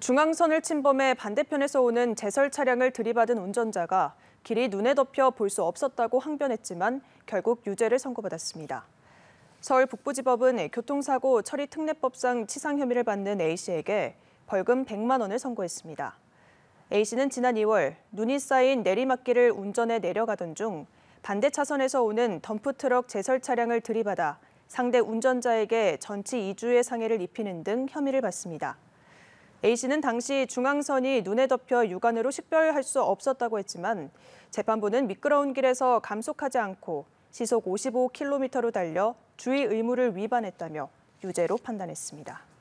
중앙선을 침범해 반대편에서 오는 제설 차량을 들이받은 운전자가 길이 눈에 덮여 볼 수 없었다고 항변했지만 결국 유죄를 선고받았습니다. 서울 북부지법은 교통사고 처리 특례법상 치상 혐의를 받는 A씨에게 벌금 100만 원을 선고했습니다. A씨는 지난 2월 눈이 쌓인 내리막길을 운전해 내려가던 중 반대 차선에서 오는 덤프트럭 제설 차량을 들이받아 상대 운전자에게 전치 2주의 상해를 입히는 등 혐의를 받습니다. A씨는 당시 중앙선이 눈에 덮여 육안으로 식별할 수 없었다고 했지만 재판부는 미끄러운 길에서 감속하지 않고 시속 55km로 달려 주의 의무를 위반했다며 유죄로 판단했습니다.